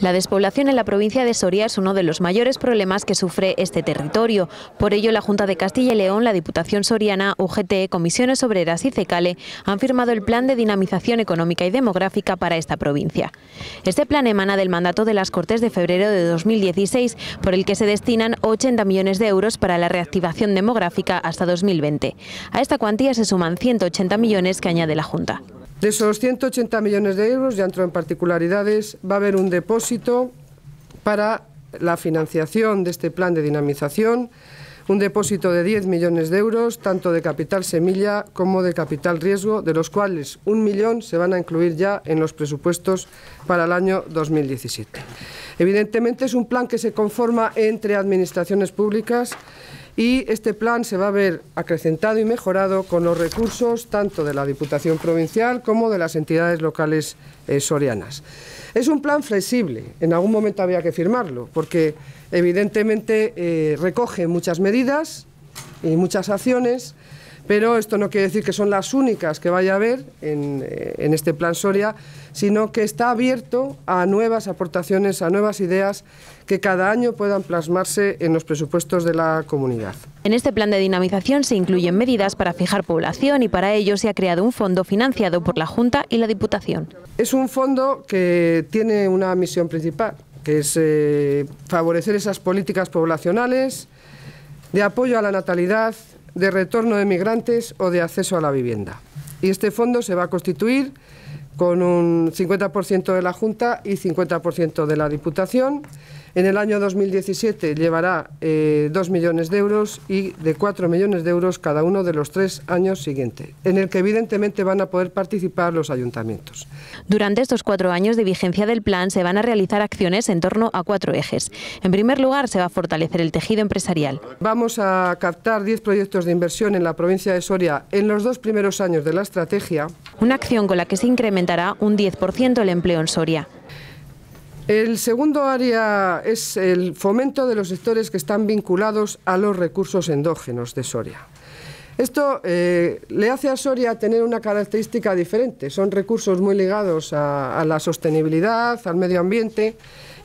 La despoblación en la provincia de Soria es uno de los mayores problemas que sufre este territorio. Por ello, la Junta de Castilla y León, la Diputación Soriana, UGT, Comisiones Obreras y CECALE han firmado el Plan de Dinamización Económica y Demográfica para esta provincia. Este plan emana del mandato de las Cortes de febrero de 2016, por el que se destinan 80 millones de euros para la reactivación demográfica hasta 2020. A esta cuantía se suman 180 millones que añade la Junta. De esos 180 millones de euros, ya entró en particularidades, va a haber un depósito para la financiación de este plan de dinamización, un depósito de 10 millones de euros, tanto de capital semilla como de capital riesgo, de los cuales un millón se van a incluir ya en los presupuestos para el año 2017. Evidentemente es un plan que se conforma entre administraciones públicas y este plan se va a ver acrecentado y mejorado con los recursos tanto de la Diputación Provincial como de las entidades locales eh, sorianas. Es un plan flexible, en algún momento había que firmarlo, porque evidentemente eh, recoge muchas medidas y muchas acciones pero esto no quiere decir que son las únicas que vaya a haber eh, en, este plan Soria, sino que está abierto a nuevas aportaciones, a nuevas ideas que cada año puedan plasmarse en los presupuestos de la comunidad. En este plan de dinamización se incluyen medidas para fijar población y para ello se ha creado un fondo financiado por la Junta y la Diputación. Es un fondo que tiene una misión principal, que es eh, favorecer esas políticas poblacionales de apoyo a la natalidad, de retorno de migrantes o de acceso a la vivienda. Y este fondo se va a constituir con un 50% de la Junta y 50% de la Diputación en el año 2017 llevará 2 eh, millones de euros y de 4 millones de euros cada uno de los tres años siguientes, en el que evidentemente van a poder participar los ayuntamientos. Durante estos cuatro años de vigencia del plan se van a realizar acciones en torno a cuatro ejes. En primer lugar, se va a fortalecer el tejido empresarial. Vamos a captar 10 proyectos de inversión en la provincia de Soria en los dos primeros años de la estrategia. Una acción con la que se incrementará un 10% el empleo en Soria. El segundo área es el fomento de los sectores que están vinculados a los recursos endógenos de Soria. Esto eh, le hace a Soria tener una característica diferente. Son recursos muy ligados a, la sostenibilidad, al medio ambiente.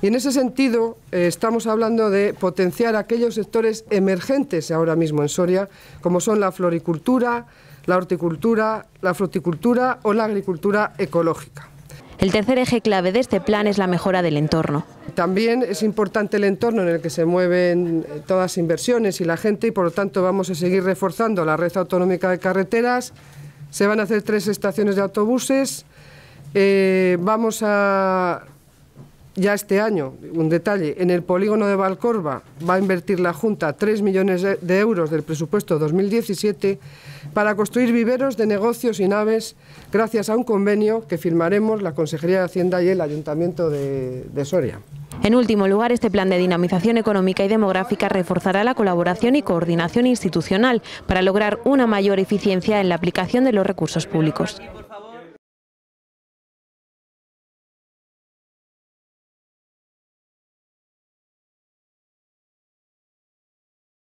Y en ese sentido eh, estamos hablando de potenciar aquellos sectores emergentes ahora mismo en Soria, como son la floricultura, la horticultura, la fruticultura o la agricultura ecológica. El tercer eje clave de este plan es la mejora del entorno. También es importante el entorno en el que se mueven eh, todas las inversiones y la gente y por lo tanto vamos a seguir reforzando la red autonómica de carreteras. Se van a hacer tres estaciones de autobuses. Eh, vamos a ya este año, un detalle, en el polígono de Valcorba va a invertir la Junta 3 millones de euros del presupuesto 2017 para construir viveros de negocios y naves gracias a un convenio que firmaremos la Consejería de Hacienda y el Ayuntamiento de, de Soria. En último lugar, este plan de dinamización económica y demográfica reforzará la colaboración y coordinación institucional para lograr una mayor eficiencia en la aplicación de los recursos públicos.